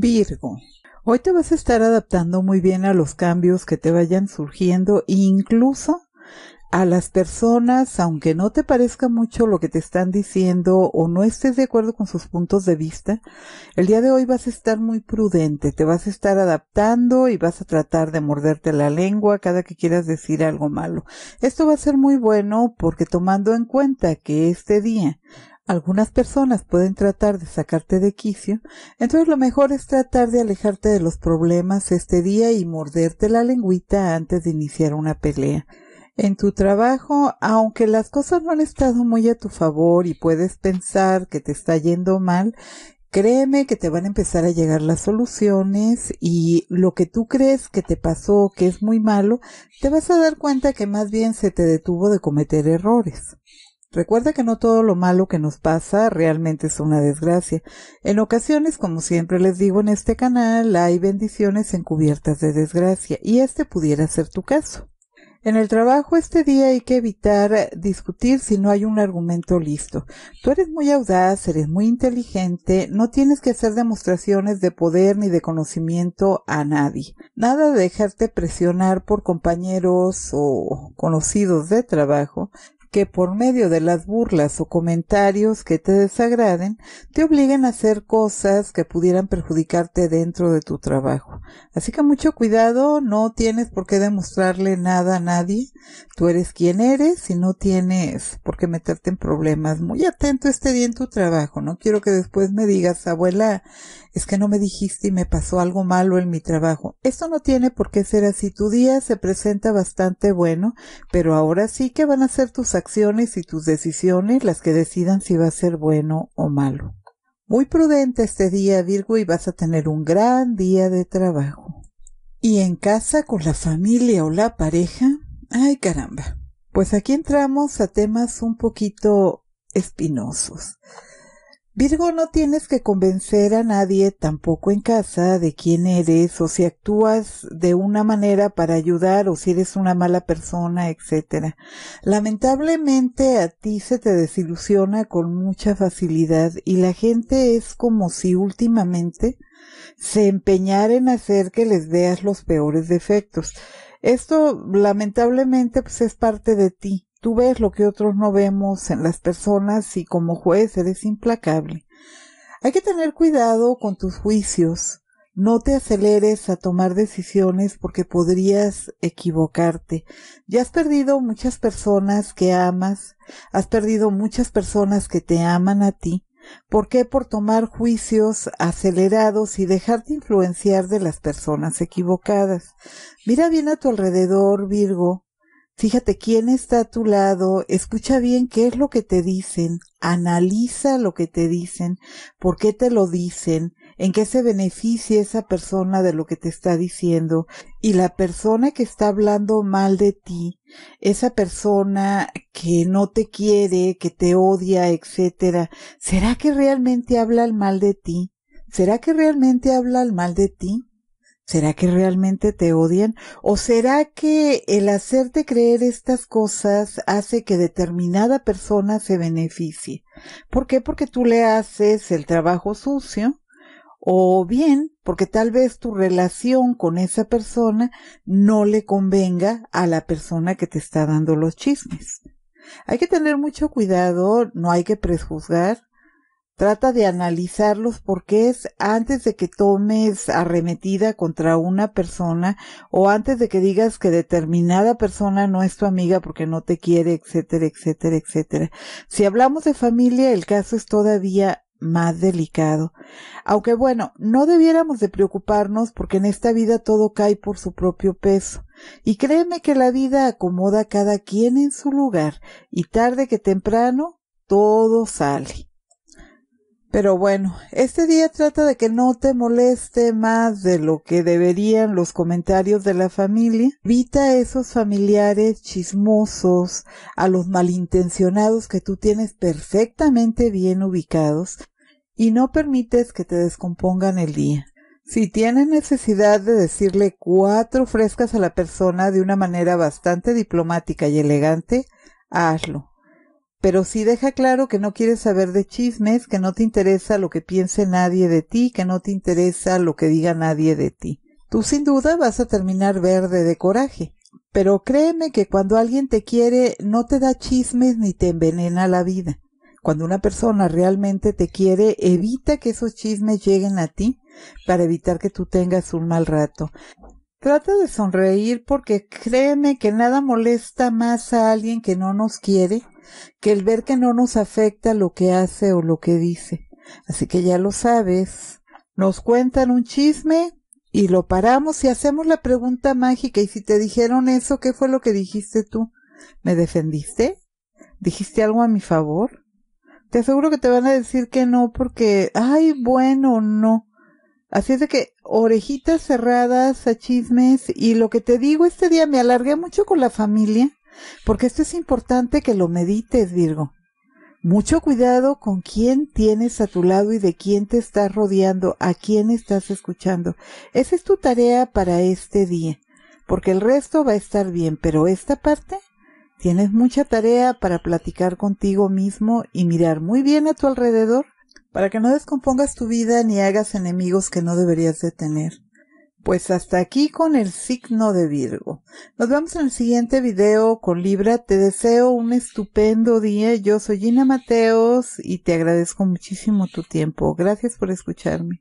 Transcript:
Virgo. Hoy te vas a estar adaptando muy bien a los cambios que te vayan surgiendo, incluso a las personas, aunque no te parezca mucho lo que te están diciendo o no estés de acuerdo con sus puntos de vista, el día de hoy vas a estar muy prudente, te vas a estar adaptando y vas a tratar de morderte la lengua cada que quieras decir algo malo. Esto va a ser muy bueno porque tomando en cuenta que este día algunas personas pueden tratar de sacarte de quicio, entonces lo mejor es tratar de alejarte de los problemas este día y morderte la lengüita antes de iniciar una pelea. En tu trabajo, aunque las cosas no han estado muy a tu favor y puedes pensar que te está yendo mal, Créeme que te van a empezar a llegar las soluciones y lo que tú crees que te pasó, que es muy malo, te vas a dar cuenta que más bien se te detuvo de cometer errores. Recuerda que no todo lo malo que nos pasa realmente es una desgracia. En ocasiones, como siempre les digo en este canal, hay bendiciones encubiertas de desgracia y este pudiera ser tu caso. En el trabajo este día hay que evitar discutir si no hay un argumento listo. Tú eres muy audaz, eres muy inteligente, no tienes que hacer demostraciones de poder ni de conocimiento a nadie. Nada de dejarte presionar por compañeros o conocidos de trabajo, que por medio de las burlas o comentarios que te desagraden, te obliguen a hacer cosas que pudieran perjudicarte dentro de tu trabajo. Así que mucho cuidado, no tienes por qué demostrarle nada a nadie. Tú eres quien eres y no tienes por qué meterte en problemas. Muy atento este día en tu trabajo. No quiero que después me digas, abuela, es que no me dijiste y me pasó algo malo en mi trabajo. Esto no tiene por qué ser así. Tu día se presenta bastante bueno, pero ahora sí que van a ser tus acciones y tus decisiones las que decidan si va a ser bueno o malo. Muy prudente este día, Virgo, y vas a tener un gran día de trabajo. Y en casa, con la familia o la pareja, ay caramba. Pues aquí entramos a temas un poquito espinosos. Virgo, no tienes que convencer a nadie, tampoco en casa, de quién eres o si actúas de una manera para ayudar o si eres una mala persona, etcétera. Lamentablemente a ti se te desilusiona con mucha facilidad y la gente es como si últimamente se empeñara en hacer que les veas los peores defectos. Esto lamentablemente pues es parte de ti Tú ves lo que otros no vemos en las personas y como juez eres implacable. Hay que tener cuidado con tus juicios. No te aceleres a tomar decisiones porque podrías equivocarte. Ya has perdido muchas personas que amas, has perdido muchas personas que te aman a ti. ¿Por qué por tomar juicios acelerados y dejarte influenciar de las personas equivocadas? Mira bien a tu alrededor, Virgo, Fíjate quién está a tu lado, escucha bien qué es lo que te dicen, analiza lo que te dicen, por qué te lo dicen, en qué se beneficia esa persona de lo que te está diciendo y la persona que está hablando mal de ti, esa persona que no te quiere, que te odia, etcétera, ¿será que realmente habla el mal de ti? ¿Será que realmente habla el mal de ti? ¿Será que realmente te odian? ¿O será que el hacerte creer estas cosas hace que determinada persona se beneficie? ¿Por qué? Porque tú le haces el trabajo sucio o bien porque tal vez tu relación con esa persona no le convenga a la persona que te está dando los chismes. Hay que tener mucho cuidado, no hay que prejuzgar, Trata de analizarlos porque es antes de que tomes arremetida contra una persona o antes de que digas que determinada persona no es tu amiga porque no te quiere, etcétera, etcétera, etcétera. Si hablamos de familia, el caso es todavía más delicado. Aunque bueno, no debiéramos de preocuparnos porque en esta vida todo cae por su propio peso. Y créeme que la vida acomoda a cada quien en su lugar y tarde que temprano todo sale. Pero bueno, este día trata de que no te moleste más de lo que deberían los comentarios de la familia. Evita a esos familiares chismosos, a los malintencionados que tú tienes perfectamente bien ubicados y no permites que te descompongan el día. Si tienes necesidad de decirle cuatro frescas a la persona de una manera bastante diplomática y elegante, hazlo pero si deja claro que no quieres saber de chismes, que no te interesa lo que piense nadie de ti, que no te interesa lo que diga nadie de ti. Tú sin duda vas a terminar verde de coraje, pero créeme que cuando alguien te quiere no te da chismes ni te envenena la vida. Cuando una persona realmente te quiere, evita que esos chismes lleguen a ti para evitar que tú tengas un mal rato. Trata de sonreír porque créeme que nada molesta más a alguien que no nos quiere que el ver que no nos afecta lo que hace o lo que dice. Así que ya lo sabes. Nos cuentan un chisme y lo paramos y hacemos la pregunta mágica. Y si te dijeron eso, ¿qué fue lo que dijiste tú? ¿Me defendiste? ¿Dijiste algo a mi favor? Te aseguro que te van a decir que no porque, ay, bueno, no. Así es de que orejitas cerradas a chismes y lo que te digo este día me alargué mucho con la familia porque esto es importante que lo medites, Virgo. Mucho cuidado con quién tienes a tu lado y de quién te estás rodeando, a quién estás escuchando. Esa es tu tarea para este día, porque el resto va a estar bien, pero esta parte tienes mucha tarea para platicar contigo mismo y mirar muy bien a tu alrededor para que no descompongas tu vida ni hagas enemigos que no deberías de tener. Pues hasta aquí con el signo de Virgo. Nos vemos en el siguiente video con Libra. Te deseo un estupendo día. Yo soy Gina Mateos y te agradezco muchísimo tu tiempo. Gracias por escucharme.